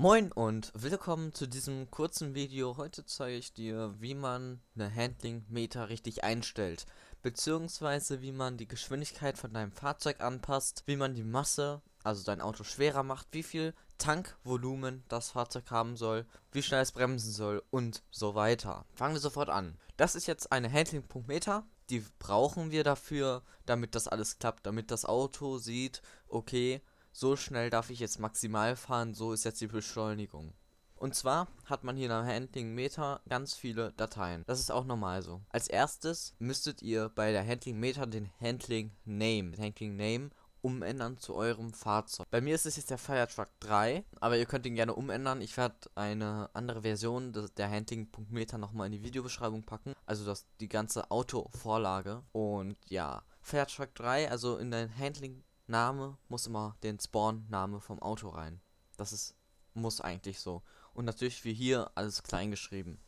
Moin und willkommen zu diesem kurzen Video. Heute zeige ich dir, wie man eine Handling-Meter richtig einstellt, beziehungsweise wie man die Geschwindigkeit von deinem Fahrzeug anpasst, wie man die Masse, also dein Auto schwerer macht, wie viel Tankvolumen das Fahrzeug haben soll, wie schnell es bremsen soll und so weiter. Fangen wir sofort an. Das ist jetzt eine Handling-Meter. Die brauchen wir dafür, damit das alles klappt, damit das Auto sieht, okay, so schnell darf ich jetzt maximal fahren, so ist jetzt die Beschleunigung. Und zwar hat man hier in einem Handling Meter ganz viele Dateien. Das ist auch normal so. Als erstes müsstet ihr bei der Handling Meter den Handling Name, den Handling Name umändern zu eurem Fahrzeug. Bei mir ist es jetzt der Firetruck 3, aber ihr könnt ihn gerne umändern. Ich werde eine andere Version der Handling.meter nochmal in die Videobeschreibung packen. Also das, die ganze Autovorlage. Und ja, Firetruck 3, also in der Handling Name muss immer den Spawn-Name vom Auto rein. Das ist, muss eigentlich so. Und natürlich wie hier alles klein geschrieben.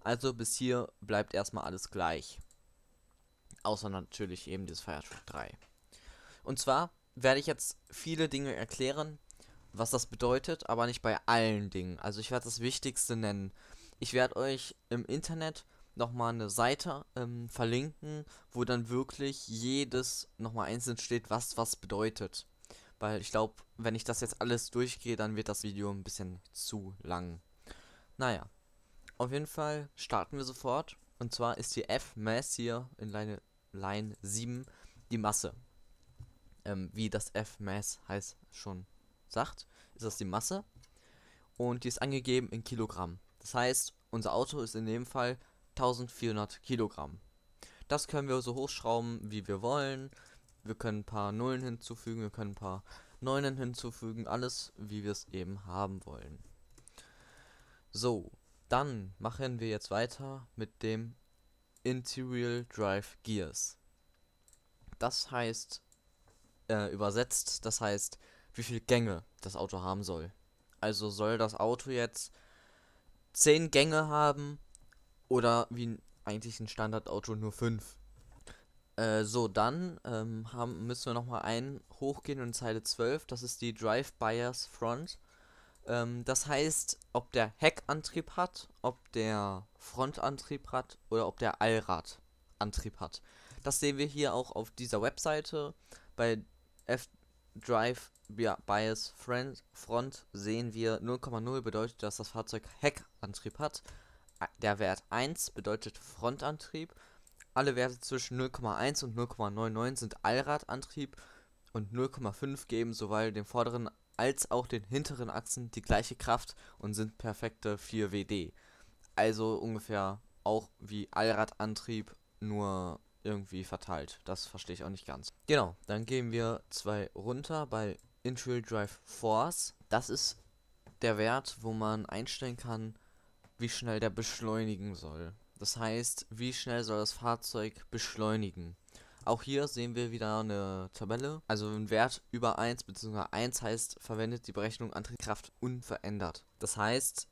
Also bis hier bleibt erstmal alles gleich. Außer natürlich eben das Firetruck 3. Und zwar werde ich jetzt viele Dinge erklären, was das bedeutet, aber nicht bei allen Dingen. Also ich werde das Wichtigste nennen. Ich werde euch im Internet nochmal eine Seite ähm, verlinken, wo dann wirklich jedes nochmal einzeln steht, was was bedeutet. Weil ich glaube, wenn ich das jetzt alles durchgehe, dann wird das Video ein bisschen zu lang. Naja, auf jeden Fall starten wir sofort. Und zwar ist die F-Mass hier in Line, Line 7 die Masse. Ähm, wie das F-Mass heißt schon sagt, ist das die Masse. Und die ist angegeben in Kilogramm. Das heißt, unser Auto ist in dem Fall 1400 Kilogramm. Das können wir so hochschrauben, wie wir wollen. Wir können ein paar Nullen hinzufügen, wir können ein paar Neunen hinzufügen, alles wie wir es eben haben wollen. So, dann machen wir jetzt weiter mit dem Interior Drive Gears. Das heißt, äh, übersetzt, das heißt, wie viele Gänge das Auto haben soll. Also soll das Auto jetzt 10 Gänge haben oder wie eigentlich ein Standardauto nur 5. Äh, so, dann ähm, haben, müssen wir nochmal einen hochgehen in Zeile 12. Das ist die Drive Bias Front. Ähm, das heißt, ob der Heckantrieb hat, ob der Frontantrieb hat oder ob der Allradantrieb hat. Das sehen wir hier auch auf dieser Webseite. Bei F-Drive Bias Front sehen wir 0,0 bedeutet, dass das Fahrzeug Heckantrieb hat der Wert 1 bedeutet Frontantrieb. Alle Werte zwischen 0,1 und 0,99 sind Allradantrieb und 0,5 geben sowohl den vorderen als auch den hinteren Achsen die gleiche Kraft und sind perfekte 4WD. Also ungefähr auch wie Allradantrieb, nur irgendwie verteilt. Das verstehe ich auch nicht ganz. Genau, dann gehen wir zwei runter bei Interior Drive Force. Das ist der Wert, wo man einstellen kann, wie schnell der beschleunigen soll. Das heißt, wie schnell soll das Fahrzeug beschleunigen. Auch hier sehen wir wieder eine Tabelle, also ein Wert über 1 bzw. 1 heißt, verwendet die Berechnung Antriebskraft unverändert. Das heißt,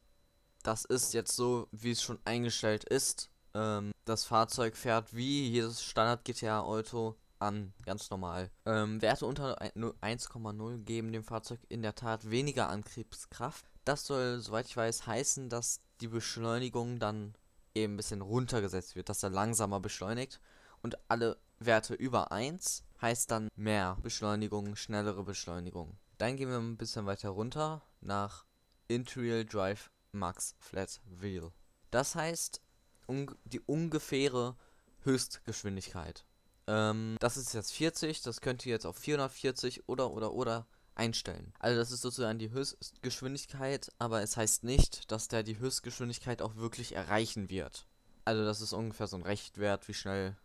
das ist jetzt so, wie es schon eingestellt ist. Ähm, das Fahrzeug fährt wie jedes Standard-GTA-Auto an, ganz normal. Ähm, Werte unter 1,0 geben dem Fahrzeug in der Tat weniger Antriebskraft. Das soll, soweit ich weiß, heißen, dass die Beschleunigung dann eben ein bisschen runtergesetzt wird, dass er langsamer beschleunigt. Und alle Werte über 1 heißt dann mehr Beschleunigung, schnellere Beschleunigung. Dann gehen wir ein bisschen weiter runter nach Interior Drive Max Flat Wheel. Das heißt, un die ungefähre Höchstgeschwindigkeit. Ähm, das ist jetzt 40, das könnt ihr jetzt auf 440 oder oder oder einstellen. Also das ist sozusagen die Höchstgeschwindigkeit, aber es heißt nicht, dass der die Höchstgeschwindigkeit auch wirklich erreichen wird. Also das ist ungefähr so ein Rechtwert, wie schnell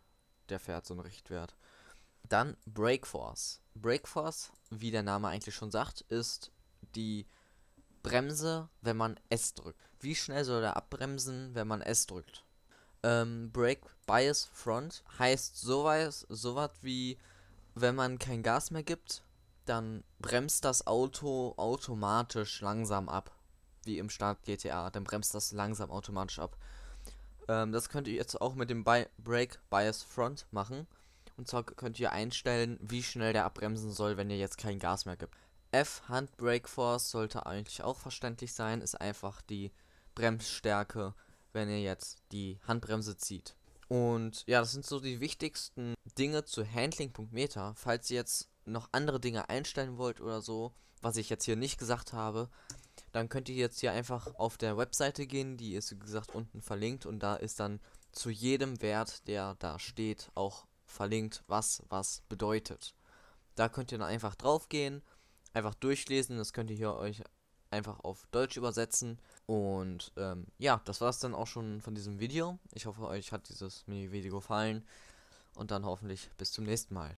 der fährt, so ein Rechtwert. Dann Breakforce. Breakforce, wie der Name eigentlich schon sagt, ist die Bremse, wenn man S drückt. Wie schnell soll er abbremsen, wenn man S drückt? ähm, Brake Bias Front heißt sowas, sowas wie, wenn man kein Gas mehr gibt, dann bremst das Auto automatisch langsam ab. Wie im Start GTA, dann bremst das langsam automatisch ab. Ähm, das könnt ihr jetzt auch mit dem Bi Brake Bias Front machen. Und zwar könnt ihr einstellen, wie schnell der abbremsen soll, wenn ihr jetzt kein Gas mehr gibt. F Handbrake Force sollte eigentlich auch verständlich sein, ist einfach die Bremsstärke wenn ihr jetzt die Handbremse zieht. Und ja, das sind so die wichtigsten Dinge zu handling.meta. Falls ihr jetzt noch andere Dinge einstellen wollt oder so, was ich jetzt hier nicht gesagt habe, dann könnt ihr jetzt hier einfach auf der Webseite gehen, die ist wie gesagt unten verlinkt und da ist dann zu jedem Wert, der da steht, auch verlinkt, was was bedeutet. Da könnt ihr dann einfach drauf gehen, einfach durchlesen, das könnt ihr hier euch einfach auf Deutsch übersetzen. Und ähm, ja, das war es dann auch schon von diesem Video. Ich hoffe, euch hat dieses Mini-Video gefallen. Und dann hoffentlich bis zum nächsten Mal.